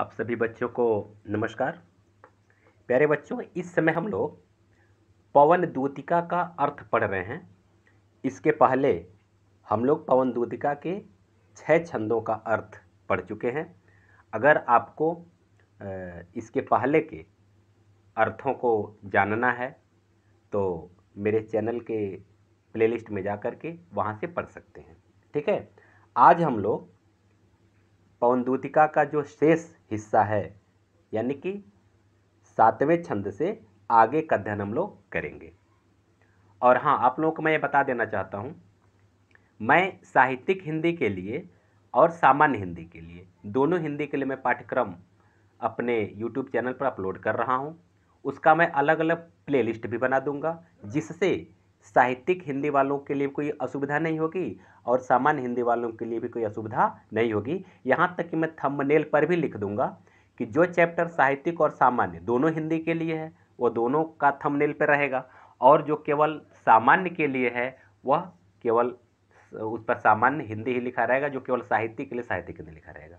आप सभी बच्चों को नमस्कार प्यारे बच्चों इस समय हम लोग पवन दूतिका का अर्थ पढ़ रहे हैं इसके पहले हम लोग पवन दूतिका के छः छंदों का अर्थ पढ़ चुके हैं अगर आपको इसके पहले के अर्थों को जानना है तो मेरे चैनल के प्लेलिस्ट में जा कर के वहाँ से पढ़ सकते हैं ठीक है आज हम लोग दूतिका का जो शेष हिस्सा है यानी कि सातवें छंद से आगे का अध्ययन हम लोग करेंगे और हाँ आप लोगों को मैं ये बता देना चाहता हूँ मैं साहित्यिक हिंदी के लिए और सामान्य हिंदी के लिए दोनों हिंदी के लिए मैं पाठ्यक्रम अपने यूट्यूब चैनल पर अपलोड कर रहा हूँ उसका मैं अलग अलग प्लेलिस्ट भी बना दूंगा जिससे साहित्यिक हिंदी वालों के लिए कोई असुविधा नहीं होगी और सामान्य हिंदी वालों के लिए भी कोई असुविधा नहीं होगी यहाँ तक कि मैं थंबनेल पर भी लिख दूंगा कि जो चैप्टर साहित्यिक और सामान्य दोनों हिंदी के लिए है वो दोनों का थंबनेल पर रहेगा और जो केवल सामान्य के लिए है वह केवल उस पर सामान्य हिंदी ही लिखा रहेगा जो केवल साहित्य के लिए साहित्य के लिए लिखा रहेगा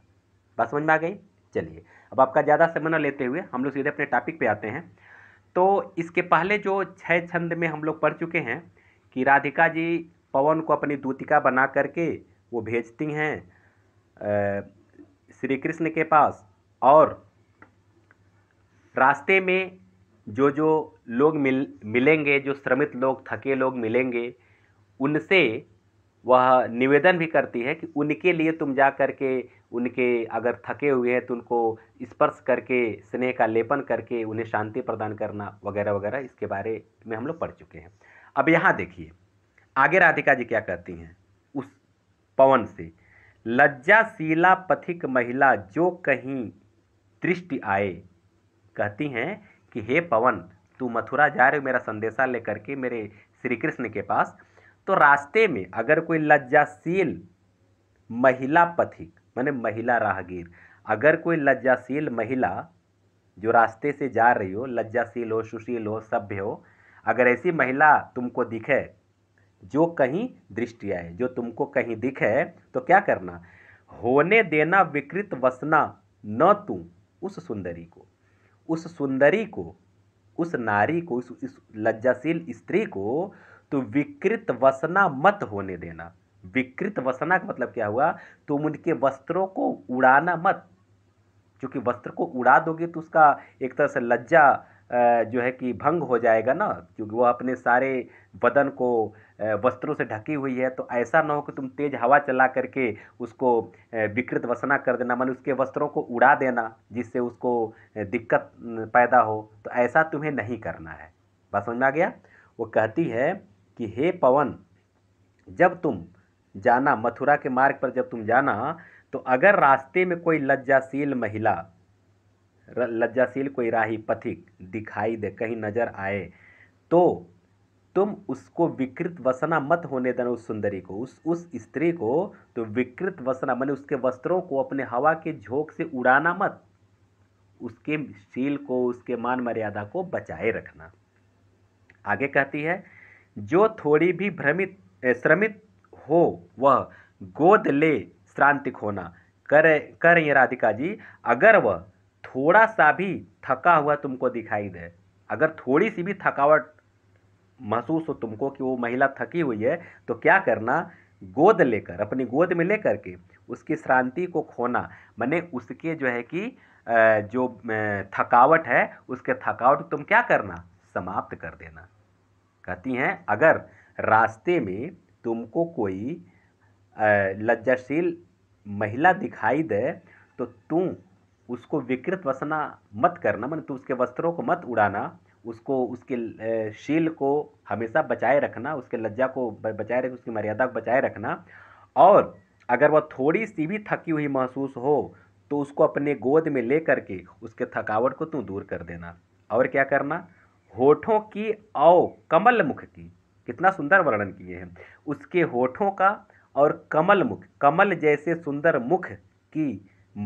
बस समझ में आ गई चलिए अब आपका ज़्यादा समय न लेते हुए हम लोग सीधे अपने टॉपिक पे आते हैं तो इसके पहले जो छः छंद में हम लोग पढ़ चुके हैं कि राधिका जी पवन को अपनी दूतिका बना करके वो भेजती हैं श्री कृष्ण के पास और रास्ते में जो जो लोग मिल मिलेंगे जो श्रमित लोग थके लोग मिलेंगे उनसे वह निवेदन भी करती है कि उनके लिए तुम जा कर के उनके अगर थके हुए हैं तो उनको स्पर्श करके स्नेह का लेपन करके उन्हें शांति प्रदान करना वगैरह वगैरह इसके बारे में हम लोग पढ़ चुके हैं अब यहाँ देखिए आगे राधिका जी क्या कहती हैं उस पवन से लज्जाशीला पथिक महिला जो कहीं दृष्टि आए कहती हैं कि हे पवन तू मथुरा जा रहे हो मेरा संदेशा लेकर के मेरे श्री कृष्ण के पास तो रास्ते में अगर कोई लज्जाशील महिला पथिक माने महिला राहगीर अगर कोई लज्जाशील महिला जो रास्ते से जा रही हो लज्जाशील हो सुशील हो सभ्य हो अगर ऐसी महिला तुमको दिखे जो कहीं दृष्टि आए जो तुमको कहीं दिखे तो क्या करना होने देना विकृत वसना न तू उस सुंदरी को उस सुंदरी को उस नारी को उस, लज्जाशील स्त्री को तो विकृत वसना मत होने देना विकृत वसना का मतलब क्या हुआ तुम उनके वस्त्रों को उड़ाना मत क्योंकि वस्त्र को उड़ा दोगे तो उसका एक तरह से लज्जा जो है कि भंग हो जाएगा ना क्योंकि वह अपने सारे बदन को वस्त्रों से ढकी हुई है तो ऐसा ना हो कि तुम तेज़ हवा चला करके उसको विकृत वसना कर देना मान मतलब उसके वस्त्रों को उड़ा देना जिससे उसको दिक्कत पैदा हो तो ऐसा तुम्हें नहीं करना है बात समझ में आ गया वो कहती है कि हे पवन जब तुम जाना मथुरा के मार्ग पर जब तुम जाना तो अगर रास्ते में कोई लज्जाशील महिला लज्जाशील कोई राही पथिक दिखाई दे कहीं नज़र आए तो तुम उसको विकृत वसना मत होने देना उस सुंदरी को उस उस स्त्री को तो विकृत वसना मैंने उसके वस्त्रों को अपने हवा के झोंक से उड़ाना मत उसके शील को उसके मान मर्यादा को बचाए रखना आगे कहती है जो थोड़ी भी भ्रमित श्रमित हो वह गोद ले श्रांतिक होना कर कर ये राधिका जी अगर वह थोड़ा सा भी थका हुआ तुमको दिखाई दे अगर थोड़ी सी भी थकावट महसूस हो तुमको कि वो महिला थकी हुई है तो क्या करना गोद लेकर अपनी गोद में लेकर के उसकी श्रांति को खोना मैंने उसके जो है कि जो थकावट है उसके थकावट तुम क्या करना समाप्त कर देना कहती हैं अगर रास्ते में तुमको कोई लज्जाशील महिला दिखाई दे तो तुम उसको विकृत वसना मत करना मतलब तू उसके वस्त्रों को मत उड़ाना उसको उसके शील को हमेशा बचाए रखना उसके लज्जा को बचाए रख उसकी मर्यादा को बचाए रखना और अगर वह थोड़ी सी भी थकी हुई महसूस हो तो उसको अपने गोद में ले करके उसके थकावट को तू दूर कर देना और क्या करना होठों की औ कमल मुख की कितना सुंदर वर्णन किए हैं उसके होठों का और कमल मुख कमल जैसे सुंदर मुख की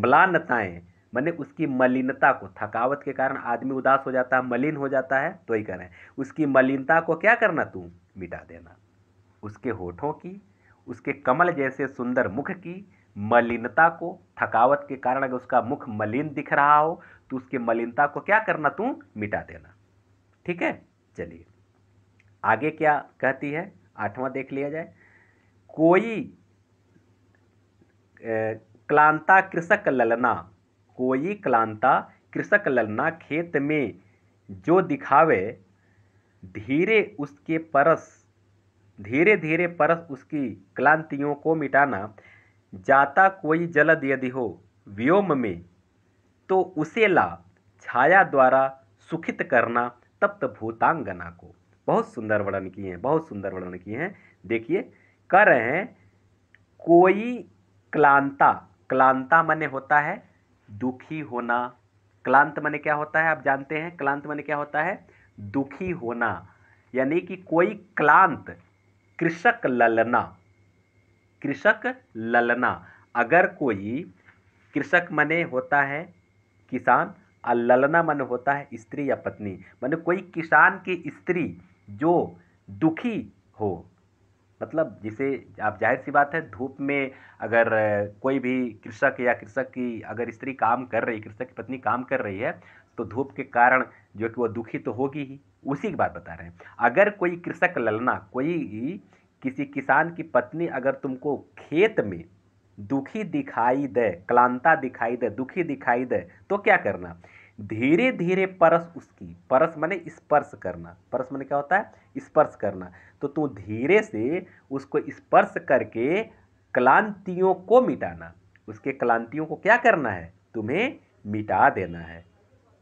म्लानताएँ मैंने उसकी मलिनता को थकावट के कारण आदमी उदास हो जाता है मलिन हो जाता है तो ही करें उसकी मलिनता को क्या करना तू मिटा देना उसके होठों की उसके कमल जैसे सुंदर मुख की मलिनता को थकावट के कारण अगर उसका मुख मलिन दिख रहा हो तो उसकी मलिनता को क्या करना तू मिटा देना ठीक है चलिए आगे क्या कहती है आठवां देख लिया जाए कोई क्लांता कृषक ललना कोई क्लांता कृषक ललना खेत में जो दिखावे धीरे उसके परस धीरे धीरे परस उसकी क्लांतियों को मिटाना जाता कोई जलद यदि हो व्योम में तो उसे ला छाया द्वारा सुखित करना तप्त भूतांगना को बहुत सुंदर वर्णन किए हैं बहुत सुंदर वर्णन किए हैं देखिए कह रहे हैं कोई क्लांता क्लांता मने होता है दुखी होना क्लांत मने क्या होता है आप जानते हैं क्लांत मने क्या होता है दुखी होना यानी कि कोई क्लांत कृषक ललना कृषक ललना अगर कोई कृषक मने होता है किसान और ललना मन होता है स्त्री या पत्नी मैंने कोई किसान की स्त्री जो दुखी हो मतलब जिसे आप जाहिर सी बात है धूप में अगर कोई भी कृषक या कृषक की अगर स्त्री काम कर रही कृषक की पत्नी काम कर रही है तो धूप के कारण जो कि वो दुखी तो होगी ही उसी की बात बता रहे हैं अगर कोई कृषक ललना कोई किसी किसान की पत्नी अगर तुमको खेत में दुखी दिखाई दे क्लांता दिखाई दे दुखी दिखाई दे तो क्या करना धीरे धीरे परस उसकी परस मैंने स्पर्श करना परस मैंने क्या होता है स्पर्श करना तो तू धीरे से उसको स्पर्श करके क्लांतियों को मिटाना उसके क्लांतियों को क्या करना है तुम्हें मिटा देना है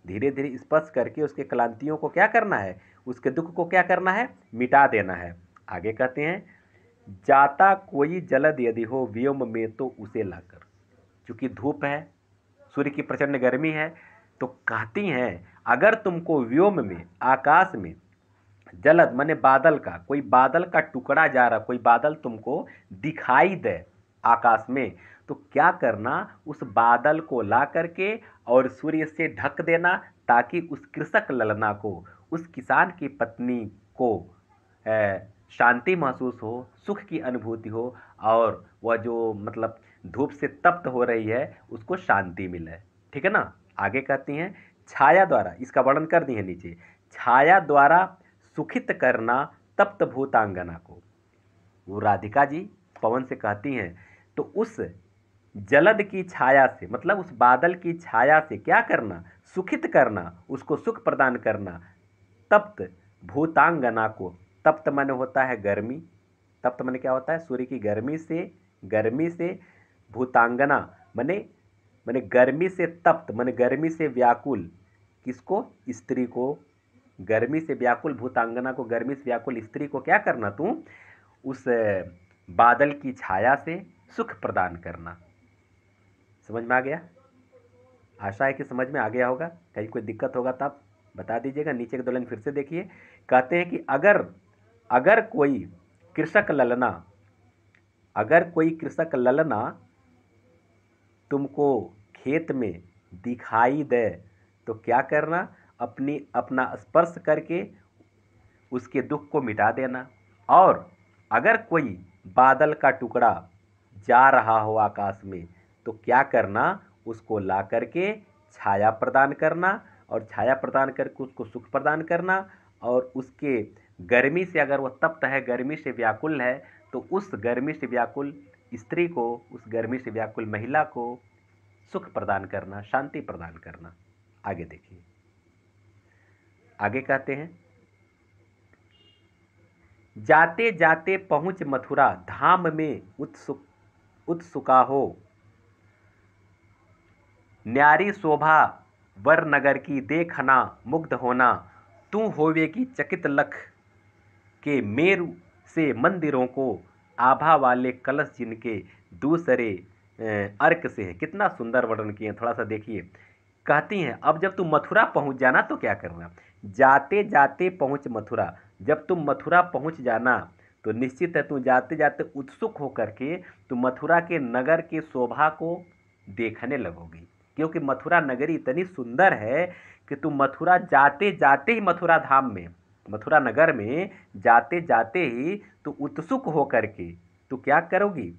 धीरे धीरे स्पर्श करके उसके क्लांतियों को क्या करना है उसके दुख को क्या करना है मिटा देना है आगे कहते हैं जाता कोई जलद यदि हो व्योम में तो उसे लाकर चूँकि धूप है सूर्य की प्रचंड गर्मी है तो कहती हैं अगर तुमको व्योम में आकाश में जलद माने बादल का कोई बादल का टुकड़ा जा रहा कोई बादल तुमको दिखाई दे आकाश में तो क्या करना उस बादल को ला करके और सूर्य से ढक देना ताकि उस कृषक ललना को उस किसान की पत्नी को शांति महसूस हो सुख की अनुभूति हो और वह जो मतलब धूप से तप्त हो रही है उसको शांति मिले ठीक है ना आगे कहती हैं छाया द्वारा इसका वर्णन कर दिए नीचे छाया द्वारा सुखित करना तप्त भूतांगना को वो राधिका जी पवन से कहती हैं तो उस जलद की छाया से मतलब उस बादल की छाया से क्या करना सुखित करना उसको सुख प्रदान करना तप्त भूतांगना को तप्त मन होता है गर्मी तप्त मन क्या होता है सूर्य की गर्मी से गर्मी से भूतांगना मने मैंने गर्मी से तप्त मैंने गर्मी से व्याकुल किसको स्त्री को गर्मी से व्याकुल भूतांगना को गर्मी से व्याकुल स्त्री को क्या करना तू उस बादल की छाया से सुख प्रदान करना समझ में आ गया आशा है कि समझ में आ गया होगा कहीं कोई दिक्कत होगा तब बता दीजिएगा नीचे के दो फिर से देखिए कहते हैं कि अगर अगर कोई कृषक ललना अगर कोई कृषक ललना तुमको खेत में दिखाई दे तो क्या करना अपनी अपना स्पर्श करके उसके दुख को मिटा देना और अगर कोई बादल का टुकड़ा जा रहा हो आकाश में तो क्या करना उसको ला करके छाया प्रदान करना और छाया प्रदान करके उसको सुख प्रदान करना और उसके गर्मी से अगर वह तप्त है गर्मी से व्याकुल है तो उस गर्मी से व्याकुल स्त्री को उस गर्मी से व्याकुल महिला को सुख प्रदान करना शांति प्रदान करना आगे देखिए आगे कहते हैं जाते जाते पहुंच मथुरा धाम में उत्सुक उत्सुका हो न्यारी शोभा वर नगर की देखना मुग्ध होना तू होवे की चकित लख के मेरु से मंदिरों को आभा वाले कलश जिनके दूसरे अर्क से है कितना सुंदर वर्णन किए थोड़ा सा देखिए कहती हैं अब जब तुम मथुरा पहुंच जाना तो क्या करना जाते जाते पहुंच मथुरा जब तुम मथुरा पहुंच जाना तो निश्चित है तुम जाते जाते उत्सुक होकर के तुम मथुरा के नगर के शोभा को देखने लगोगी क्योंकि मथुरा नगरी इतनी सुंदर है कि तुम मथुरा जाते जाते ही मथुरा धाम में मथुरा नगर में जाते जाते ही तो उत्सुक होकर के तो क्या करोगी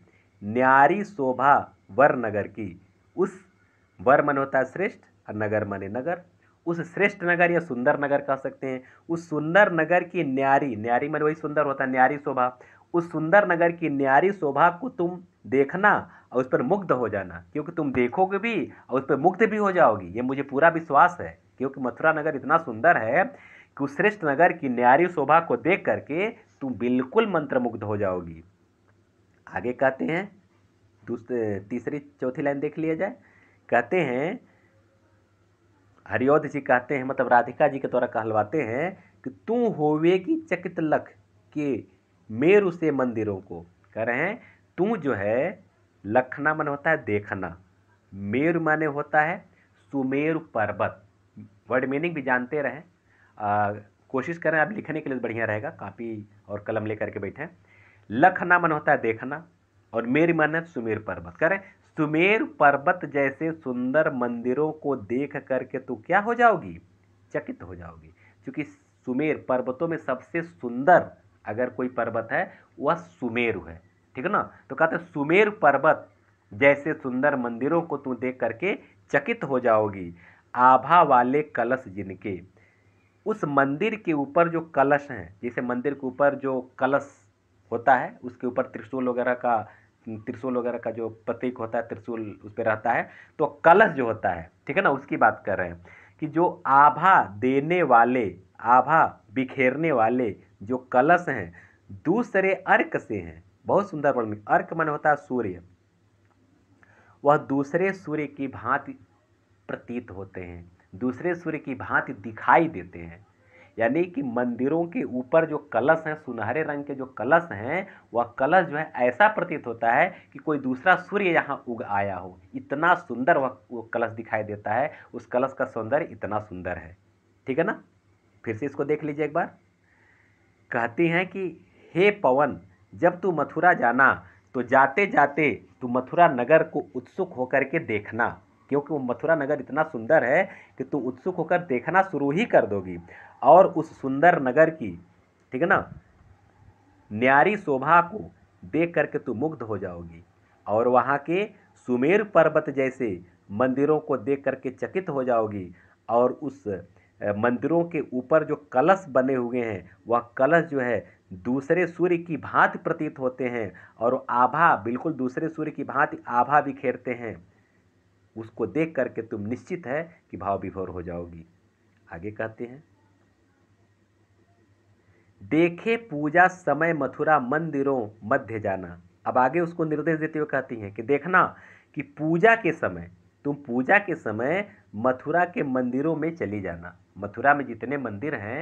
न्यारी शोभा वर नगर की उस वर मन होता है श्रेष्ठ और नगर मने नगर उस श्रेष्ठ नगर या सुंदर नगर कह सकते हैं उस सुंदर नगर की न्यारी न्यारी मन वही सुंदर होता है न्यारी शोभा उस सुंदर नगर की न्यारी शोभा को तुम देखना और उस पर मुग्ध हो जाना क्योंकि तुम देखोगे भी और उस पर मुग्ध भी हो जाओगी ये मुझे पूरा विश्वास है क्योंकि मथुरा नगर इतना सुंदर है कि उस श्रेष्ठ नगर की न्यारी शोभा को देख करके तुम बिल्कुल मंत्रमुग्ध हो जाओगी आगे कहते हैं दूसरे तीसरी चौथी लाइन देख लिया जाए कहते हैं हरिओद जी कहते हैं मतलब राधिका जी के द्वारा कहलवाते हैं कि तू होवे की चकित लख के मेरु से मंदिरों को कह रहे हैं तू जो है लखना मन होता है देखना मेरु माने होता है सुमेरु पर्वत वर्ड मीनिंग भी जानते रहें कोशिश करें आप लिखने के लिए तो बढ़िया रहेगा कापी और कलम लेकर के बैठें लखना मन होता है देखना और मेरी मन है सुमेर पर्वत कह रहे सुमेर पर्वत जैसे सुंदर मंदिरों को देख करके तू क्या हो जाओगी चकित हो जाओगी क्योंकि सुमेर पर्वतों में सबसे सुंदर अगर कोई पर्वत है वह सुमेरु है ठीक है ना तो कहते हैं सुमेर पर्वत जैसे सुंदर मंदिरों को तू देख करके चकित हो जाओगी आभा वाले कलश जिनके उस मंदिर के ऊपर जो कलश हैं जैसे मंदिर के ऊपर जो कलश होता है उसके ऊपर त्रिशूल वगैरह का त्रिशूल वगैरह का जो प्रतीक होता है त्रिशूल उस पर रहता है तो कलश जो होता है ठीक है ना उसकी बात कर रहे हैं कि जो आभा देने वाले आभा बिखेरने वाले जो कलश हैं दूसरे अर्क से हैं बहुत सुंदर वर्ण अर्क मन होता है सूर्य वह दूसरे सूर्य की भांति प्रतीत होते हैं दूसरे सूर्य की भांति दिखाई देते हैं यानी कि मंदिरों के ऊपर जो कलश हैं सुनहरे रंग के जो कलश हैं वह कलश जो है ऐसा प्रतीत होता है कि कोई दूसरा सूर्य यहाँ उग आया हो इतना सुंदर वह वो कलश दिखाई देता है उस कलश का सौंदर्य इतना सुंदर है ठीक है ना फिर से इसको देख लीजिए एक बार कहती हैं कि हे पवन जब तू मथुरा जाना तो जाते जाते तू मथुरा नगर को उत्सुक होकर के देखना क्योंकि वो मथुरा नगर इतना सुंदर है कि तू उत्सुक होकर देखना शुरू ही कर दोगी और उस सुंदर नगर की ठीक है ना न्यारी शोभा को देख करके तू मुग्ध हो जाओगी और वहाँ के सुमेर पर्वत जैसे मंदिरों को देख करके चकित हो जाओगी और उस मंदिरों के ऊपर जो कलश बने हुए हैं वह कलश जो है दूसरे सूर्य की भांति प्रतीत होते हैं और आभा बिल्कुल दूसरे सूर्य की भांति आभा बिखेरते हैं उसको देख करके तुम निश्चित है कि भाव विभोर हो जाओगी आगे कहते हैं देखे पूजा समय मथुरा मंदिरों मध्य जाना अब आगे उसको निर्देश देते हुए कहती हैं कि देखना कि पूजा के समय तुम पूजा के समय मथुरा के मंदिरों में चली जाना मथुरा में जितने मंदिर हैं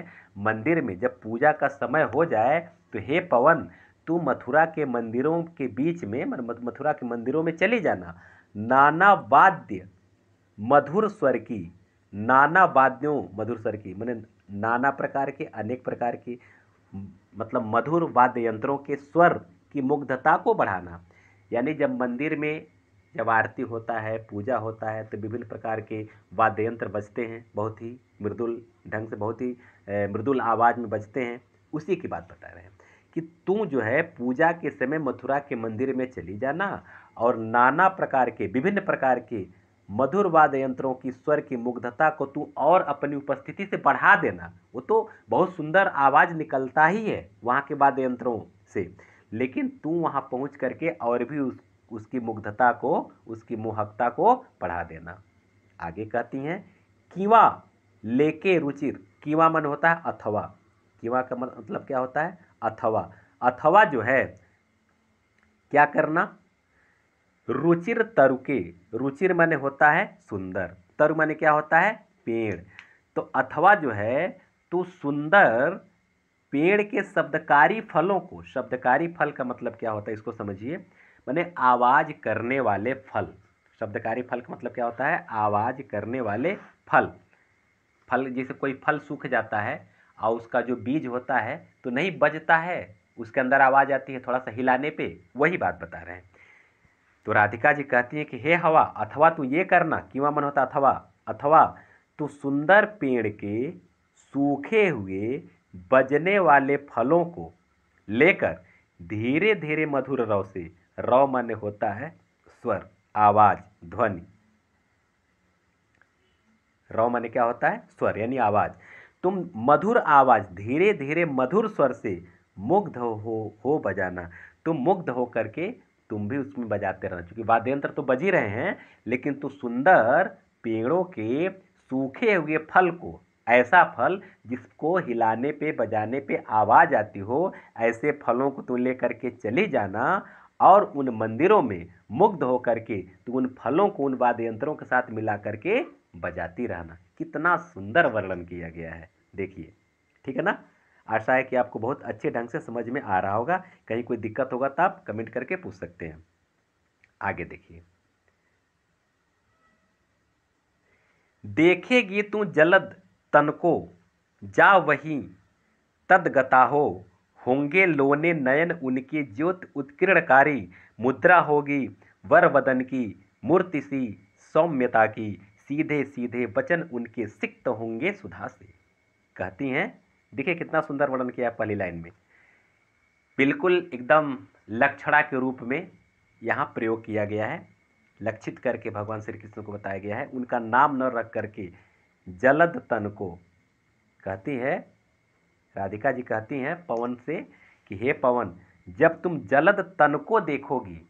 मंदिर में जब पूजा का समय हो जाए तो हे पवन तू मथुरा के मंदिरों के बीच में मथुरा के मंदिरों में चली जाना नाना वाद्य मधुर स्वर की नाना वाद्यों मधुर स्वर की मैंने नाना प्रकार के अनेक प्रकार के मतलब मधुर वाद्य यंत्रों के स्वर की मुग्धता को बढ़ाना यानी जब मंदिर में जब आरती होता है पूजा होता है तो विभिन्न प्रकार के वाद्य यंत्र बजते हैं बहुत ही मृदुल ढंग से बहुत ही मृदुल आवाज़ में बजते हैं उसी की बात बता रहे हैं कि तू जो है पूजा के समय मथुरा के मंदिर में चली जाना और नाना प्रकार के विभिन्न प्रकार के मधुर वाद यंत्रों की स्वर की मुग्धता को तू और अपनी उपस्थिति से बढ़ा देना वो तो बहुत सुंदर आवाज़ निकलता ही है वहाँ के वाद यंत्रों से लेकिन तू वहाँ पहुँच करके और भी उस उसकी मुग्धता को उसकी मोहकता को बढ़ा देना आगे कहती हैं किवा लेके रुचिर किवा मन होता है अथवा कीवा का मतलब क्या होता है अथवा अथवा जो है क्या करना रुचिर तरु के रुचिर माने होता है सुंदर तरु माने क्या होता है पेड़ तो अथवा जो है तो सुंदर पेड़ के शब्दकारी फलों को शब्दकारी फल का मतलब क्या होता है इसको समझिए माने आवाज़ करने वाले फल शब्दकारी फल का मतलब क्या होता है आवाज़ करने वाले फल फल जैसे कोई फल सूख जाता है और उसका जो बीज होता है तो नहीं बजता है उसके अंदर आवाज़ आती है थोड़ा सा हिलाने पे वही बात बता रहे हैं तो राधिका जी कहती है कि हे हवा अथवा तू ये करना कीमा मन होता अथवा अथवा तू सुंदर पेड़ के सूखे हुए बजने वाले फलों को लेकर धीरे धीरे मधुर रव से रव मन होता है स्वर आवाज ध्वनि रव मन क्या होता है स्वर यानी आवाज तुम मधुर आवाज धीरे धीरे मधुर स्वर से मुग्ध हो हो बजाना तुम मुग्ध होकर के तुम भी उसमें बजाते रहना चूँकि वाद्य यंत्र तो बज ही रहे हैं लेकिन तो सुंदर पेड़ों के सूखे हुए फल को ऐसा फल जिसको हिलाने पे बजाने पे आवाज़ आती हो ऐसे फलों को तुम तो ले करके चले जाना और उन मंदिरों में मुग्ध होकर के तुम तो उन फलों को उन वाद्य यंत्रों के साथ मिला करके बजाती रहना कितना सुंदर वर्णन किया गया है देखिए ठीक है ना आशा है कि आपको बहुत अच्छे ढंग से समझ में आ रहा होगा कहीं कोई दिक्कत होगा तो आप कमेंट करके पूछ सकते हैं आगे देखिए देखेगी तू जलद तन को जा वही तदगता हो होंगे लोने नयन उनके ज्योत उत्कीर्णकारी मुद्रा होगी वर वदन की मूर्ति सी सौम्यता की सीधे सीधे वचन उनके सिक्त होंगे सुधा से कहती हैं देखिए कितना सुंदर वर्णन किया पहली लाइन में बिल्कुल एकदम लक्षणा के रूप में यहाँ प्रयोग किया गया है लक्षित करके भगवान श्री कृष्ण को बताया गया है उनका नाम न रख करके जलद तन को कहती है राधिका जी कहती हैं पवन से कि हे पवन जब तुम जलद तन को देखोगी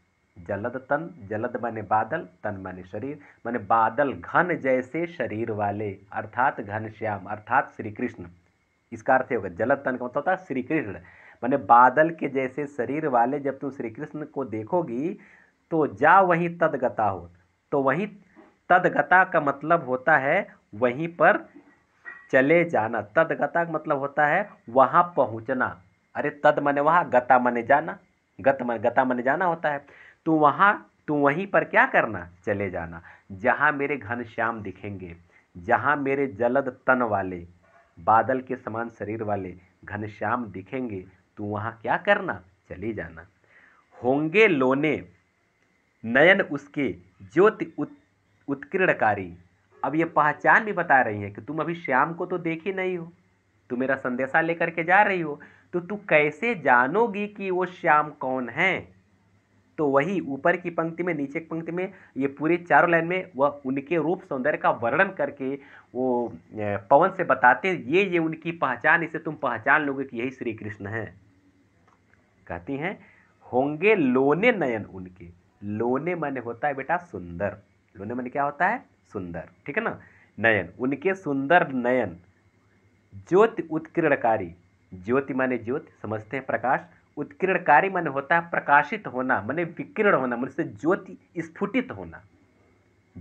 जलद तन जलद माने बादल तन माने शरीर माने बादल घन जैसे शरीर वाले अर्थात घन श्याम अर्थात श्री कृष्ण इसका अर्थ होगा जलद तन का मतलब होता है श्री कृष्ण मैंने बादल के जैसे शरीर वाले जब तुम श्री कृष्ण को देखोगी तो जा वहीं तदगता हो तो वहीं तदगता का मतलब होता है वहीं पर चले जाना तदगता का मतलब होता है वहाँ पहुँचना अरे तद मने वहाँ गता मने जाना गत मन गता मने जाना होता है तो वहाँ तो वहीं पर क्या करना चले जाना जहाँ मेरे घनश्याम दिखेंगे जहाँ मेरे जलद तन वाले बादल के समान शरीर वाले घनश्याम दिखेंगे तू वहाँ क्या करना चली जाना होंगे लोने नयन उसके ज्योति उत, उत्कीर्णकारी अब ये पहचान भी बता रही है कि तुम अभी श्याम को तो देखी नहीं हो तू मेरा संदेशा लेकर के जा रही हो तो तू कैसे जानोगी कि वो श्याम कौन है तो वही ऊपर की पंक्ति में नीचे की पंक्ति में ये पूरे चारों लाइन में वह उनके रूप सौंदर्य का वर्णन करके वो पवन से बताते हैं ये ये उनकी पहचान इसे तुम पहचान लोगे कि यही श्री कृष्ण है कहती हैं होंगे लोने नयन उनके लोने मन होता है बेटा सुंदर लोने मन क्या होता है सुंदर ठीक है ना नयन उनके सुंदर नयन ज्योति उत्कीर्णकारी ज्योति माने ज्योति समझते हैं प्रकाश उत्कीर्णकारी मन होता है प्रकाशित होना मैंने विकीर्ण होना मन से ज्योति स्फुटित होना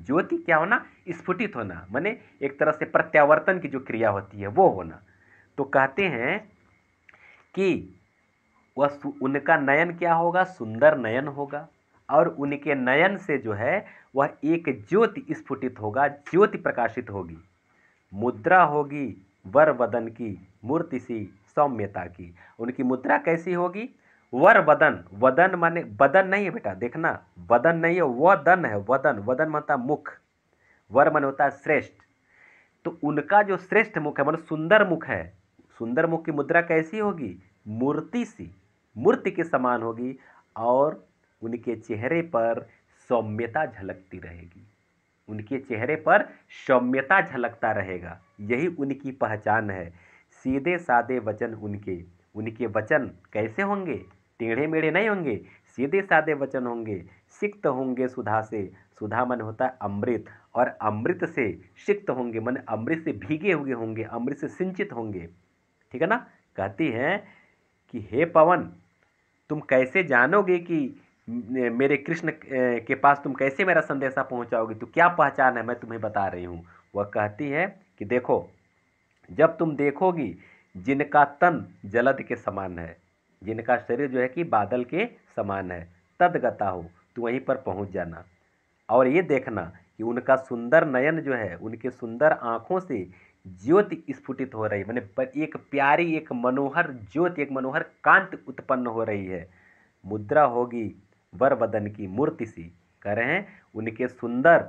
ज्योति क्या होना स्फुटित होना मैंने एक तरह से प्रत्यावर्तन की जो क्रिया होती है वो होना तो कहते हैं कि वह उनका नयन क्या होगा सुंदर नयन होगा और उनके नयन से जो है वह एक ज्योति स्फुटित होगा ज्योति प्रकाशित होगी मुद्रा होगी वर वदन की मूर्ति सी सौम्यता की उनकी मुद्रा कैसी होगी वर वदन वदन माने बदन नहीं है बेटा देखना बदन नहीं है दन है वदन वदन मानता मुख वर मन होता है श्रेष्ठ तो उनका जो श्रेष्ठ मुख है मन सुंदर मुख है सुंदर मुख की मुद्रा कैसी होगी मूर्ति सी मूर्ति के समान होगी और उनके चेहरे पर सौम्यता झलकती रहेगी उनके चेहरे पर सौम्यता झलकता रहेगा यही उनकी पहचान है सीधे साधे वचन उनके उनके वचन कैसे होंगे टेढ़े मेढ़े नहीं होंगे सीधे साधे वचन होंगे सिक्त होंगे सुधा से सुधा मन होता है अमृत और अमृत से सिक्त होंगे मन अमृत से भीगे हुए होंगे अमृत से सिंचित होंगे ठीक है ना कहती हैं कि हे पवन तुम कैसे जानोगे कि मेरे कृष्ण के पास तुम कैसे मेरा संदेशा पहुंचाओगे तो क्या पहचान है मैं तुम्हें बता रही हूँ वह कहती है कि देखो जब तुम देखोगी जिनका तन जलद के समान है जिनका शरीर जो है कि बादल के समान है तदगता हो तो वहीं पर पहुंच जाना और ये देखना कि उनका सुंदर नयन जो है उनके सुंदर आँखों से ज्योति स्फुटित हो रही मैंने एक प्यारी एक मनोहर ज्योति एक मनोहर कांत उत्पन्न हो रही है मुद्रा होगी वर वदन की मूर्ति सी कह रहे हैं उनके सुंदर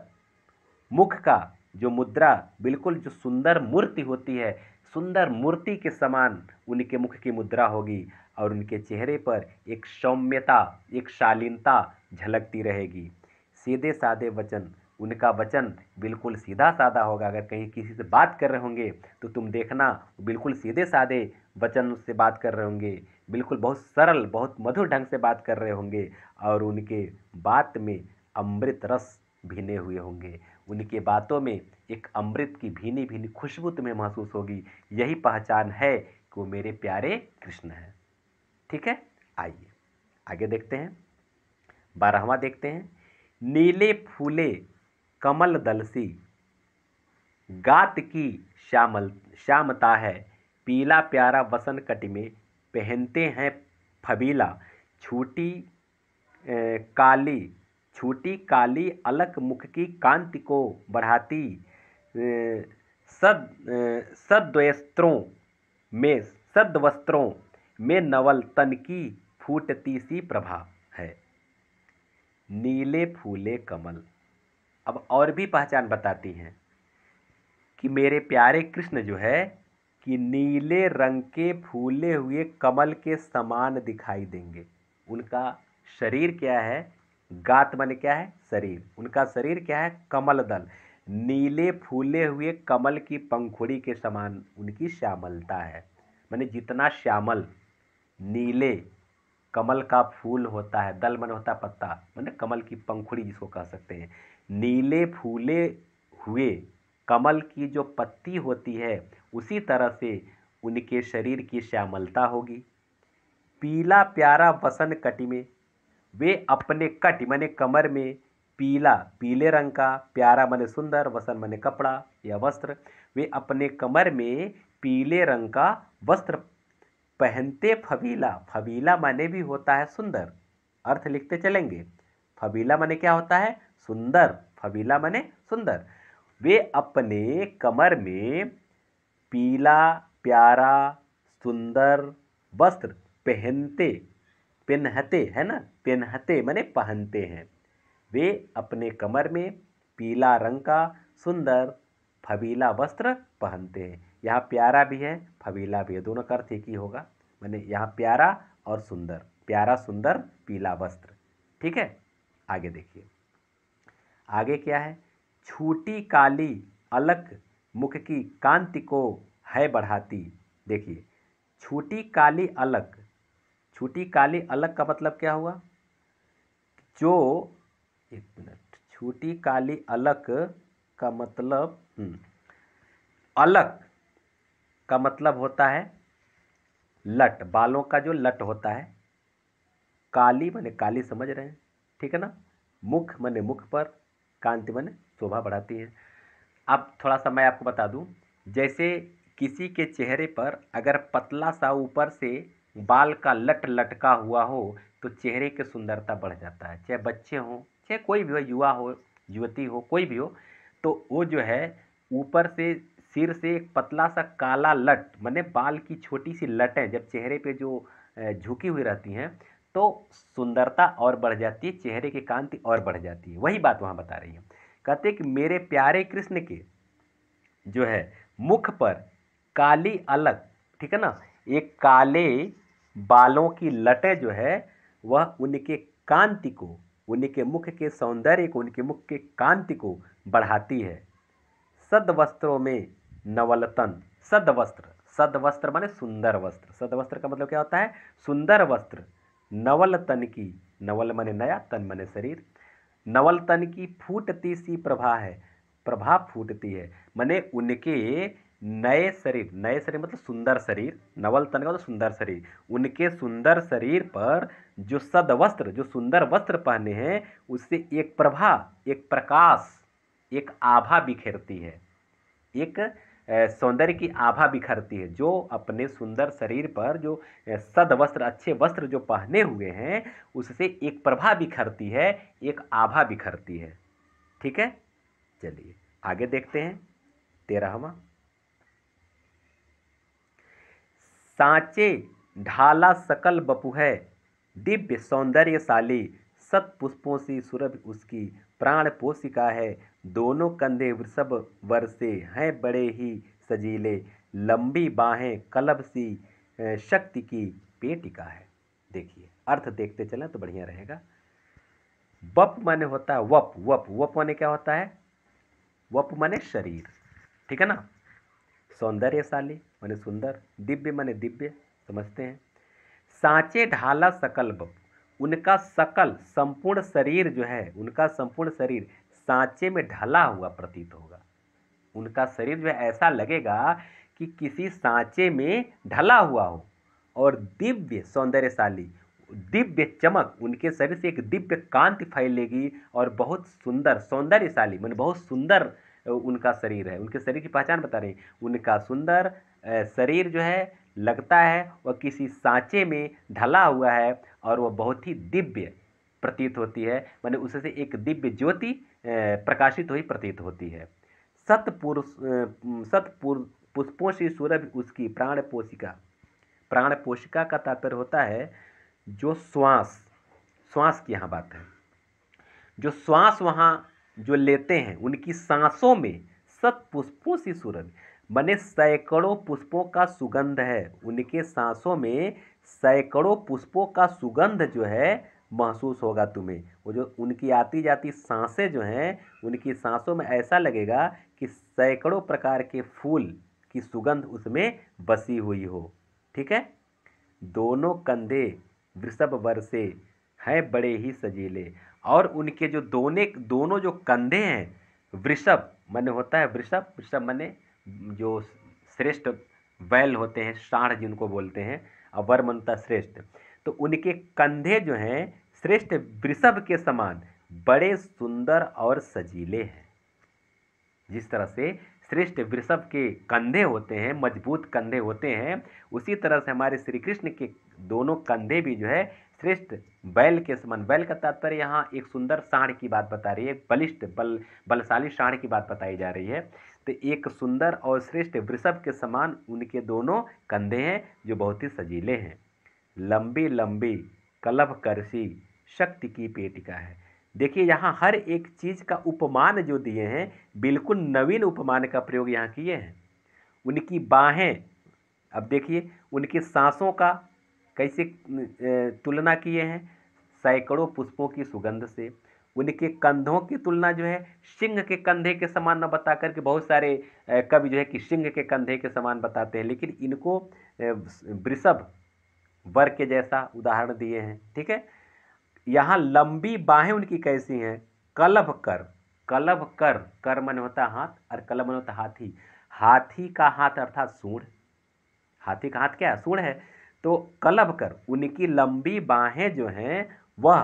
मुख का जो मुद्रा बिल्कुल जो सुंदर मूर्ति होती है सुंदर मूर्ति के समान उनके मुख की मुद्रा होगी और उनके चेहरे पर एक सौम्यता एक शालीनता झलकती रहेगी सीधे साधे वचन उनका वचन बिल्कुल सीधा साधा होगा अगर कहीं किसी से बात कर रहे होंगे तो तुम देखना बिल्कुल सीधे साधे वचन उससे बात कर रहे होंगे बिल्कुल बहुत सरल बहुत मधुर ढंग से बात कर रहे होंगे और उनके बात में अमृत रस भिने हुए होंगे उनके बातों में एक अमृत की भीनी भीनी खुशबू तुम्हें महसूस होगी यही पहचान है कि वो मेरे प्यारे कृष्ण हैं ठीक है आइए आगे देखते हैं बारहवा देखते हैं नीले फूले कमल दलसी गात की श्यामल श्यामता है पीला प्यारा वसन कटि में पहनते हैं फबीला छूटी काली छोटी काली अलक मुख की कांति को बढ़ाती सद सद्वस्त्रों में सद्वस्त्रों में नवल तन की फूटती सी प्रभा है नीले फूले कमल अब और भी पहचान बताती हैं कि मेरे प्यारे कृष्ण जो है कि नीले रंग के फूले हुए कमल के समान दिखाई देंगे उनका शरीर क्या है गात मन क्या है शरीर उनका शरीर क्या है कमल दल नीले फूले हुए कमल की पंखुड़ी के समान उनकी श्यामलता है मैंने जितना श्यामल नीले कमल का फूल होता है दल मन होता पत्ता मैंने कमल की पंखुड़ी जिसको कह सकते हैं नीले फूले हुए कमल की जो पत्ती होती है उसी तरह से उनके शरीर की श्यामलता होगी पीला प्यारा वसन कटी में वे अपने कट माने कमर में पीला पीले रंग का प्यारा माने सुंदर वसन माने कपड़ा या वस्त्र वे अपने कमर में पीले रंग का वस्त्र पहनते फबीला फबीला माने भी होता है सुंदर अर्थ लिखते चलेंगे फबीला माने क्या होता है सुंदर फबीला माने सुंदर वे अपने कमर में पीला प्यारा सुंदर वस्त्र पहनते पहनते है ना पहनते मने पहनते हैं वे अपने कमर में पीला रंग का सुंदर फबीला वस्त्र पहनते हैं यहाँ प्यारा भी है फबीला भी है दोनों का अर्थ एक ही होगा मैंने यहाँ प्यारा और सुंदर प्यारा सुंदर पीला वस्त्र ठीक है आगे देखिए आगे क्या है छूटी काली अलक मुख की कांति को है बढ़ाती देखिए छूटी काली अलक छूटी काली अलग का मतलब क्या हुआ जो एक मिनट छूटी काली अलग का मतलब हम्म, अलग का मतलब होता है लट बालों का जो लट होता है काली मैंने काली समझ रहे हैं ठीक है ना मुख मैंने मुख पर कांति मैंने शोभा बढ़ाती है अब थोड़ा सा मैं आपको बता दूं जैसे किसी के चेहरे पर अगर पतला सा ऊपर से बाल का लट लटका हुआ हो तो चेहरे की सुंदरता बढ़ जाता है चाहे बच्चे हों चाहे कोई भी हो युवा हो युवती हो कोई भी हो तो वो जो है ऊपर से सिर से एक पतला सा काला लट मैंने बाल की छोटी सी लटें जब चेहरे पे जो झुकी हुई रहती हैं तो सुंदरता और बढ़ जाती है चेहरे की कांति और बढ़ जाती है वही बात वहाँ बता रही है कहते कि मेरे प्यारे कृष्ण के जो है मुख पर काली अलग ठीक है ना एक काले बालों की लटें जो है वह उनके कांति को उनके मुख के सौंदर्य को उनके मुख के कांति को बढ़ाती है सदवस्त्रों में नवलतन सदवस्त्र सदवस्त्र माने सुंदर वस्त्र सदवस्त्र का मतलब क्या होता है सुंदर वस्त्र नवल तन की नवल मने नया तन मने शरीर नवल तन की फूटती सी प्रभा है प्रभा फूटती है मने उनके नए शरीर नए शरीर मतलब सुंदर शरीर नवल तन का मतलब सुंदर शरीर उनके सुंदर शरीर पर जो सद वस्त्र जो सुंदर वस्त्र पहने हैं उससे एक प्रभा एक प्रकाश एक आभा बिखेरती है एक सौंदर्य की आभा बिखरती है जो अपने सुंदर शरीर पर जो वस्त्र अच्छे वस्त्र जो पहने हुए हैं उससे एक प्रभा बिखरती है एक आभा बिखरती है ठीक है चलिए आगे देखते हैं तेरहवा साचे ढाला सकल बपु है दिव्य सौंदर्यशाली सतपुष्पों से सुरभ उसकी प्राण पोषिका है दोनों कंधे वृषभ वर से हैं बड़े ही सजीले लंबी बाहें कलब सी शक्ति की पेटिका है देखिए अर्थ देखते चलें तो बढ़िया रहेगा वप माने होता है वप वप वप माने क्या होता है वप माने शरीर ठीक है ना सौंदर्यशाली माने सुंदर दिव्य माने दिव्य समझते हैं सांचे ढाला सकल बप उनका सकल संपूर्ण शरीर जो है उनका संपूर्ण शरीर सांचे में ढला हुआ प्रतीत होगा उनका शरीर जो है ऐसा लगेगा कि किसी सांचे में ढला हुआ हो और दिव्य सौंदर्यशाली दिव्य चमक उनके शरीर से एक दिव्य कांति फैलेगी और बहुत सुंदर सौंदर्यशाली मैंने बहुत सुंदर उनका शरीर है उनके शरीर की पहचान बता रहे हैं उनका सुंदर शरीर जो है लगता है वह किसी सांचे में ढला हुआ है और वह बहुत ही दिव्य प्रतीत होती है मैंने उससे एक दिव्य ज्योति प्रकाशित हुई प्रतीत होती है सतपुरुष सतपुर पुष्पों से सूरभ उसकी प्राण पोषिका प्राण पोषिका का तात्पर्य होता है जो श्वास श्वास की यहाँ बात है जो श्वास वहाँ जो लेते हैं उनकी सांसों में सत पुष्पों से सुरभि मने सैकड़ों पुष्पों का सुगंध है उनके सांसों में सैकड़ों पुष्पों का सुगंध जो है महसूस होगा तुम्हें वो जो उनकी आती जाती सांसें जो हैं उनकी सांसों में ऐसा लगेगा कि सैकड़ों प्रकार के फूल की सुगंध उसमें बसी हुई हो ठीक है दोनों कंधे वृषभ वर से हैं बड़े ही सजीले और उनके जो दोने दोनों जो कंधे हैं वृषभ मैंने होता है वृषभ वृषभ मैंने जो श्रेष्ठ बैल होते हैं साढ़ जिनको बोलते हैं और वर श्रेष्ठ तो उनके कंधे जो हैं श्रेष्ठ वृषभ के समान बड़े सुंदर और सजीले हैं जिस तरह से श्रेष्ठ वृषभ के कंधे होते हैं मजबूत कंधे होते हैं उसी तरह से हमारे श्री कृष्ण के दोनों कंधे भी जो है श्रेष्ठ बैल के समान बैल का तात्पर्य यहाँ एक सुंदर साढ़ की बात बता रही है बलिष्ठ बल बलशाली साढ़ की बात बताई जा रही है तो एक सुंदर और श्रेष्ठ वृषभ के समान उनके दोनों कंधे हैं जो बहुत ही सजीले हैं लंबी लंबी कलभ करसी शक्ति की पेटिका है देखिए यहाँ हर एक चीज़ का उपमान जो दिए हैं बिल्कुल नवीन उपमान का प्रयोग यहाँ किए हैं उनकी बाहें अब देखिए उनकी सांसों का कैसे तुलना किए हैं सैकड़ों पुष्पों की सुगंध से उनके कंधों की तुलना जो है सिंह के कंधे के समान न बता करके बहुत सारे कवि जो है कि सिंह के कंधे के समान बताते हैं लेकिन इनको वृषभ वर के जैसा उदाहरण दिए हैं ठीक है यहाँ लंबी बाहें उनकी कैसी हैं कलभ कर कलभ कर कर मन होता हाथ और कलभ मन होता हाथी हाथी का हाथ अर्थात सूढ़ हाथी का हाथ क्या है सूढ़ है तो कलभ कर उनकी लंबी बाहें जो हैं वह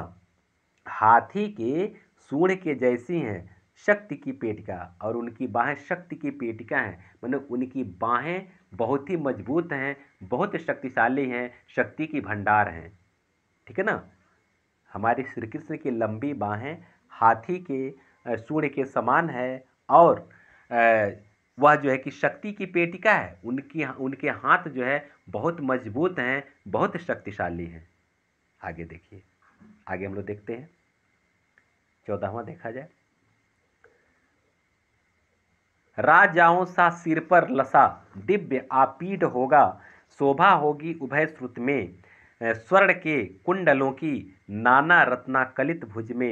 हाथी के सूढ़ के जैसी हैं शक्ति की पेटिका और उनकी बाहें शक्ति की पेटिका हैं मतलब उनकी बाहें बहुत ही मजबूत हैं बहुत शक्तिशाली हैं शक्ति की भंडार हैं ठीक है ना हमारे श्री कृष्ण की लंबी बाहें हाथी के सूर्य के समान है और वह जो है कि शक्ति की पेटिका है उनकी उनके हाथ जो है बहुत मजबूत हैं बहुत शक्तिशाली हैं आगे देखिए आगे हम लोग देखते हैं चौदहवा देखा जाए राजाओं सा सिर पर लसा दिव्य आपीठ होगा शोभा होगी उभय श्रुत में स्वर्ण के कुंडलों की नाना रत्ना कलित भुज में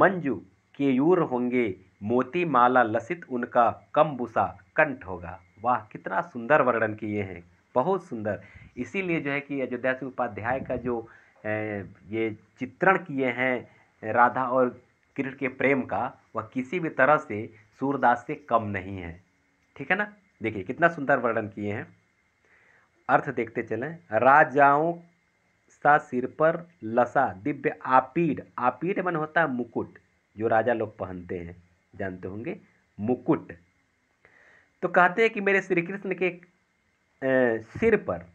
मंजु केयूर होंगे मोती माला लसित उनका कम्बुसा कंठ होगा वाह कितना सुंदर वर्णन किए हैं बहुत सुंदर इसीलिए जो है कि अयोध्या सिंह उपाध्याय का जो ये चित्रण किए हैं राधा और कृष्ण के प्रेम का वह किसी भी तरह से सूरदास से कम नहीं है ठीक है ना देखिए कितना सुंदर वर्णन किए हैं अर्थ देखते चलें राजाओं सा सिर पर लसा दिव्य आपीड आपीड मन होता है मुकुट जो राजा लोग पहनते हैं जानते होंगे मुकुट तो कहते हैं कि मेरे श्री कृष्ण के सिर पर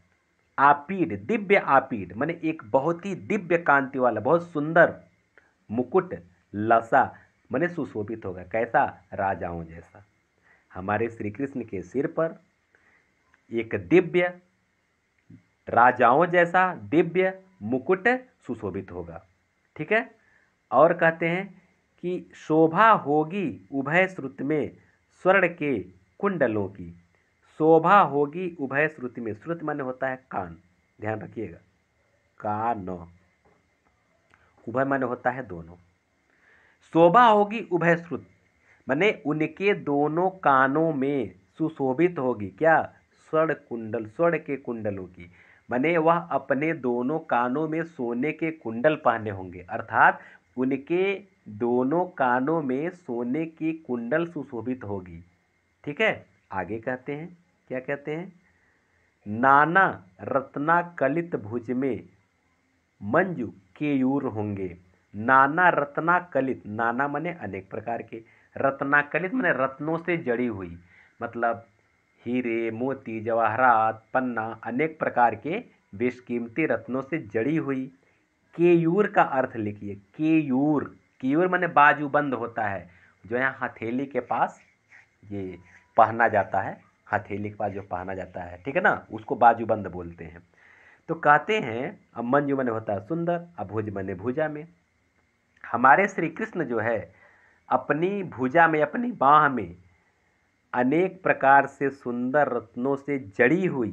आपीड दिव्य आपीड माने एक बहुत ही दिव्य कांति वाला बहुत सुंदर मुकुट लसा माने सुशोभित होगा कैसा राजाओं जैसा हमारे श्री कृष्ण के सिर पर एक दिव्य राजाओं जैसा दिव्य मुकुट सुशोभित होगा ठीक है और कहते हैं कि शोभा होगी उभय श्रुत में स्वर्ण के कुंडलों की शोभा होगी उभय श्रुति में श्रुति माने होता है कान ध्यान रखिएगा कान उभय माने होता है दोनों शोभा होगी उभय श्रुति माने उनके दोनों कानों में सुशोभित होगी क्या स्वर्ण कुंडल स्वर्ण के कुंडलों की माने वह अपने दोनों कानों में सोने के कुंडल पहने होंगे अर्थात उनके दोनों कानों में सोने की कुंडल सुशोभित होगी ठीक है आगे कहते हैं क्या कहते हैं नाना रत्ना कलित भुज में मंजू केयूर होंगे नाना रत्ना कलित नाना मने अनेक प्रकार के रत्नाकलित मैंने रत्नों से जड़ी हुई मतलब हीरे मोती जवाहरात पन्ना अनेक प्रकार के बेशकीमती रत्नों से जड़ी हुई केयूर का अर्थ लिखिए केयूर केयूर मैंने बाजूबंद होता है जो यहाँ हथेली के पास ये पहना जाता है हथेली के पास जो पहना जाता है ठीक है ना उसको बाजूबंद बोलते हैं तो कहते हैं अब मन जो होता है सुंदर अब भुज बने भुजा में हमारे श्री कृष्ण जो है अपनी भुजा में अपनी बाह में अनेक प्रकार से सुंदर रत्नों से जड़ी हुई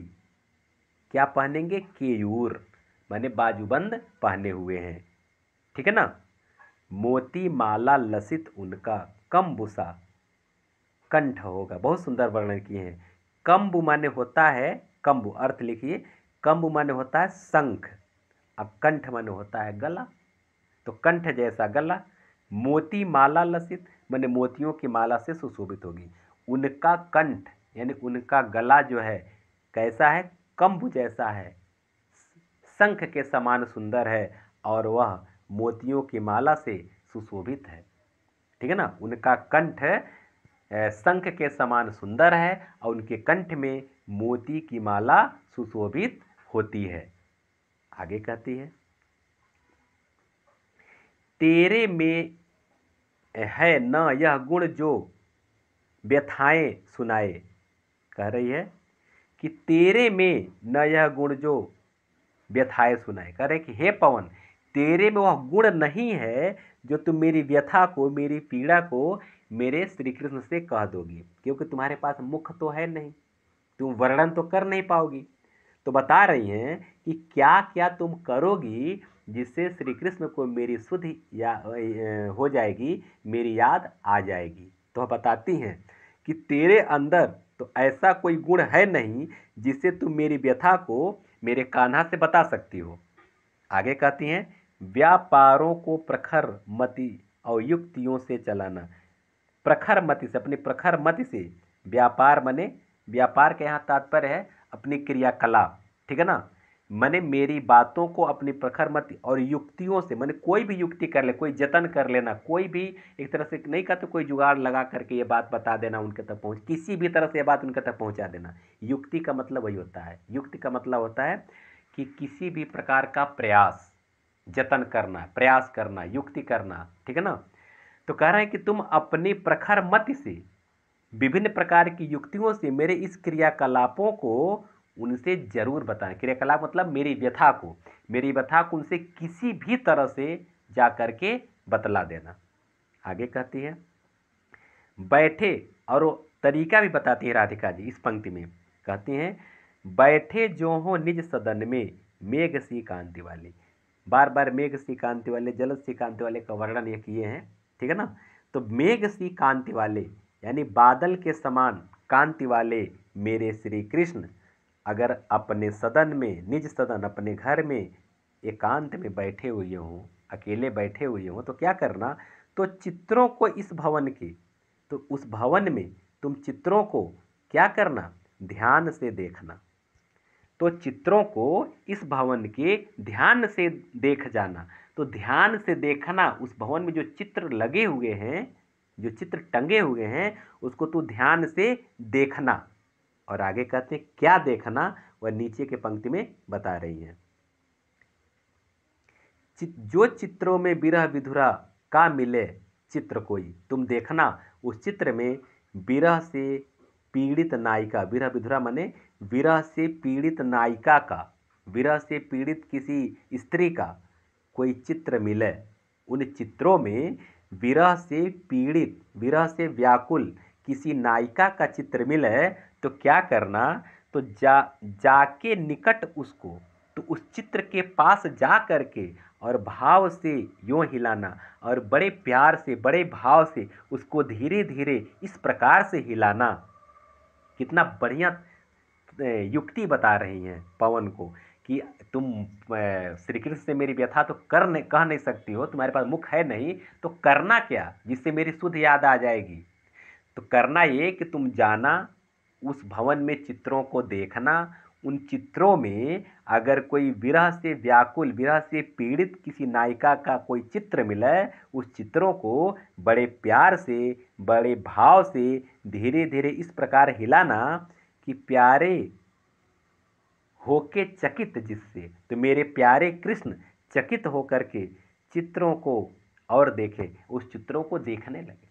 क्या पहनेंगे केयूर माने बाजूबंद पहने हुए हैं ठीक है ना मोती माला लसित उनका कम बुसा कंठ होगा बहुत सुंदर वर्णन किए हैं कम्ब माने होता है कम्ब अर्थ लिखिए कम्ब माने होता है शंख अब कंठ माने होता है गला तो कंठ जैसा गला मोती माला लसित माने मोतियों की माला से सुशोभित होगी उनका कंठ यानी उनका गला जो है कैसा है कम्ब जैसा है शंख के समान सुंदर है और वह मोतियों की माला से सुशोभित है ठीक है ना उनका कंठ शंख के समान सुंदर है और उनके कंठ में मोती की माला सुशोभित होती है आगे कहती है तेरे में है न यह गुण जो व्यथाएं सुनाए कह रही है कि तेरे में न यह गुण जो व्यथाएं सुनाए कह रहे कि हे पवन तेरे में वह गुण नहीं है जो तुम मेरी व्यथा को मेरी पीड़ा को मेरे श्री कृष्ण से कह दोगी क्योंकि तुम्हारे पास मुख तो है नहीं तुम वर्णन तो कर नहीं पाओगी तो बता रही हैं कि क्या क्या तुम करोगी जिससे श्री कृष्ण को मेरी शुद्धि या हो जाएगी मेरी याद आ जाएगी तो बताती हैं कि तेरे अंदर तो ऐसा कोई गुण है नहीं जिससे तुम मेरी व्यथा को मेरे कान्हा से बता सकती हो आगे कहती हैं व्यापारों को प्रखर मति और युक्तियों से चलाना प्रखर मति से अपनी प्रखर मति से व्यापार मने व्यापार के यहाँ तात्पर्य है अपनी क्रियाकलाप ठीक है ना मैंने मेरी बातों को अपनी प्रखर मत और युक्तियों से मैंने कोई भी युक्ति कर ले कोई जतन कर लेना कोई भी एक तरह से नहीं कहते तो कोई जुगाड़ लगा करके ये बात बता देना उनके तक पहुँच किसी भी तरह से ये बात उनके तक पहुँचा देना युक्ति का मतलब वही होता है युक्ति का मतलब होता है कि किसी भी प्रकार का प्रयास जतन करना प्रयास करना युक्ति करना ठीक है ना तो कह रहे हैं कि तुम अपनी प्रखर मत से विभिन्न प्रकार की युक्तियों से मेरे इस क्रियाकलापों को उनसे जरूर बताएं क्रियाकलाप मतलब मेरी व्यथा को मेरी व्यथा को उनसे किसी भी तरह से जा कर के बतला देना आगे कहती है बैठे और तरीका भी बताती है राधिका जी इस पंक्ति में कहती हैं बैठे जो हो निज सदन में मेघ सी कांति वाले बार बार मेघ सी कांति वाले जल सी कांति वाले का वर्णन ये किए हैं ठीक है ना तो मेघ सी कांति वाले यानी बादल के समान कांति वाले मेरे श्री कृष्ण अगर अपने सदन में निज सदन अपने घर में एकांत में बैठे हुए हों अकेले बैठे हुए हों तो क्या करना तो चित्रों को इस भवन के तो उस भवन में तुम चित्रों को क्या करना ध्यान से देखना तो चित्रों को इस भवन के ध्यान से देख जाना तो ध्यान से देखना उस भवन में जो चित्र लगे हुए हैं जो चित्र टंगे हुए हैं उसको तू तो ध्यान से देखना और आगे कहते हैं क्या देखना वह नीचे के पंक्ति में बता रही है चित, जो चित्रों में विरह विधुरा का मिले चित्र कोई तुम देखना उस चित्र में विरह से पीड़ित नायिका विरह विधुरा माने विरह से पीड़ित नायिका का विरह से पीड़ित किसी स्त्री का कोई चित्र मिले उन चित्रों में विरह से पीड़ित विरह से व्याकुल किसी नायिका का चित्र मिले तो क्या करना तो जा जाके निकट उसको तो उस चित्र के पास जा कर के और भाव से यों हिलाना और बड़े प्यार से बड़े भाव से उसको धीरे धीरे इस प्रकार से हिलाना कितना बढ़िया युक्ति बता रही हैं पवन को कि तुम श्री कृष्ण से मेरी व्यथा तो कर नहीं कह नहीं सकती हो तुम्हारे पास मुख है नहीं तो करना क्या जिससे मेरी शुद्ध याद आ जाएगी तो करना ये कि तुम जाना उस भवन में चित्रों को देखना उन चित्रों में अगर कोई विरह से व्याकुल विरह से पीड़ित किसी नायिका का कोई चित्र मिले उस चित्रों को बड़े प्यार से बड़े भाव से धीरे धीरे इस प्रकार हिलाना कि प्यारे होके चकित जिससे तो मेरे प्यारे कृष्ण चकित होकर के चित्रों को और देखे उस चित्रों को देखने लगे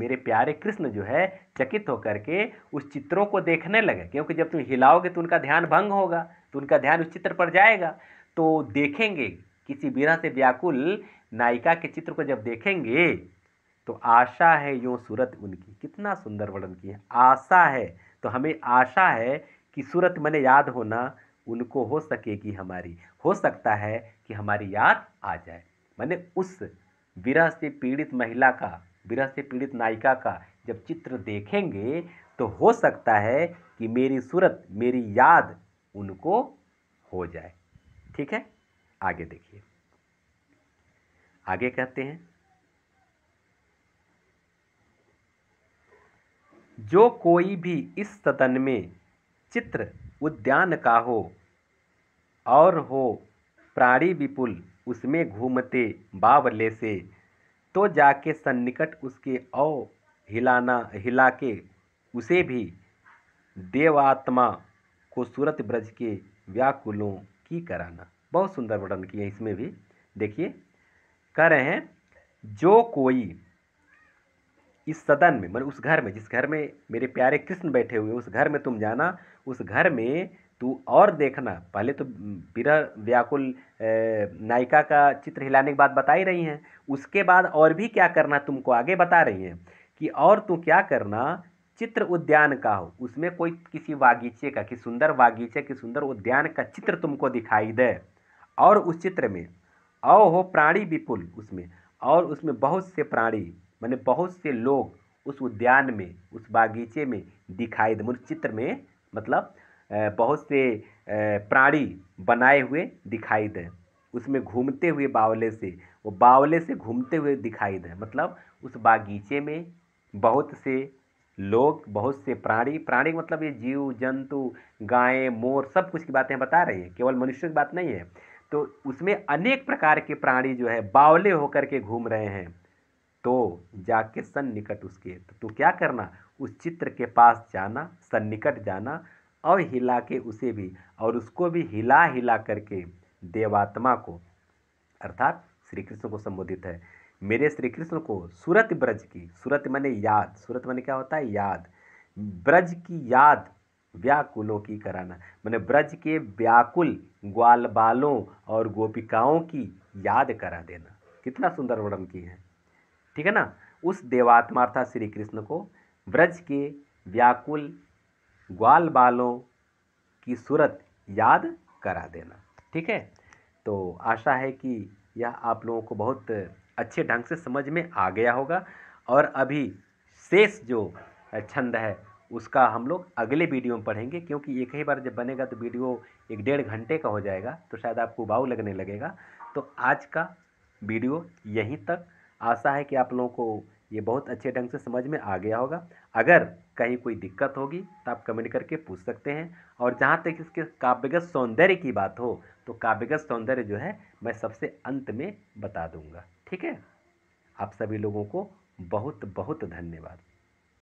मेरे प्यारे कृष्ण जो है चकित होकर के उस चित्रों को देखने लगे क्योंकि जब तुम हिलाओगे तो उनका ध्यान भंग होगा तो उनका ध्यान उस चित्र पर जाएगा तो देखेंगे किसी बिना से व्याकुल नायिका के चित्र को जब देखेंगे तो आशा है यूँ सूरत उनकी कितना सुंदर वर्णन किया आशा है तो हमें आशा है की सूरत मैंने याद होना उनको हो सकेगी हमारी हो सकता है कि हमारी याद आ जाए मैंने उस विरह से पीड़ित महिला का विरह से पीड़ित नायिका का जब चित्र देखेंगे तो हो सकता है कि मेरी सूरत मेरी याद उनको हो जाए ठीक है आगे देखिए आगे कहते हैं जो कोई भी इस सदन में चित्र उद्यान का हो और हो प्राणी विपुल उसमें घूमते बावले से तो जाके सन्निकट उसके औ हिलाना हिला के उसे भी देवात्मा को सूरत ब्रज के व्याकुलों की कराना बहुत सुंदर वर्णन किए इसमें भी देखिए कह रहे हैं जो कोई इस सदन में मतलब उस घर में जिस घर में मेरे प्यारे कृष्ण बैठे हुए उस घर में तुम जाना उस घर में तू और देखना पहले तो बिरह व्याकुल नायिका का चित्र हिलाने की बात बता ही रही हैं उसके बाद और भी क्या करना तुमको आगे बता रही हैं कि और तू क्या करना चित्र उद्यान का हो उसमें कोई किसी बागीचे का कि सुंदर बागीचे की सुंदर उद्यान का चित्र तुमको दिखाई दे और उस चित्र में औ हो प्राणी विपुल उसमें और उसमें बहुत से प्राणी मैंने बहुत से लोग उस उद्यान में उस बागीचे में दिखाई दे मुझे चित्र में मतलब बहुत से प्राणी बनाए हुए दिखाई दें उसमें घूमते हुए बावले से वो बावले से घूमते हुए दिखाई दें मतलब उस बागीचे में बहुत से लोग बहुत से प्राणी प्राणी मतलब ये जीव जंतु गायें मोर सब कुछ की बातें बता रहे हैं केवल मनुष्य की बात नहीं है तो उसमें अनेक प्रकार के प्राणी जो है बावले होकर के घूम रहे हैं तो जाके सन्निकट उसके तो तू क्या करना उस चित्र के पास जाना सन्निकट जाना और हिला के उसे भी और उसको भी हिला हिला करके देवात्मा को अर्थात श्री कृष्ण को संबोधित है मेरे श्री कृष्ण को सूरत ब्रज की सूरत मने याद सूरत मने क्या होता है याद ब्रज की याद व्याकुलों की कराना मैंने ब्रज के व्याकुल ग्वाल बालों और गोपिकाओं की याद करा देना कितना सुंदर वर्णन की है ठीक है ना उस देवात्मा अर्थात श्री कृष्ण को ब्रज के व्याकुल ग्वाल बालों की सूरत याद करा देना ठीक है तो आशा है कि यह आप लोगों को बहुत अच्छे ढंग से समझ में आ गया होगा और अभी शेष जो छंद है उसका हम लोग अगले वीडियो में पढ़ेंगे क्योंकि एक ही बार जब बनेगा तो वीडियो एक डेढ़ घंटे का हो जाएगा तो शायद आपको उबाऊ लगने लगेगा तो आज का वीडियो यहीं तक आशा है कि आप लोगों को ये बहुत अच्छे ढंग से समझ में आ गया होगा अगर कहीं कोई दिक्कत होगी तो आप कमेंट करके पूछ सकते हैं और जहाँ तक इसके काव्यगत सौंदर्य की बात हो तो काव्यगत सौंदर्य जो है मैं सबसे अंत में बता दूँगा ठीक है आप सभी लोगों को बहुत बहुत धन्यवाद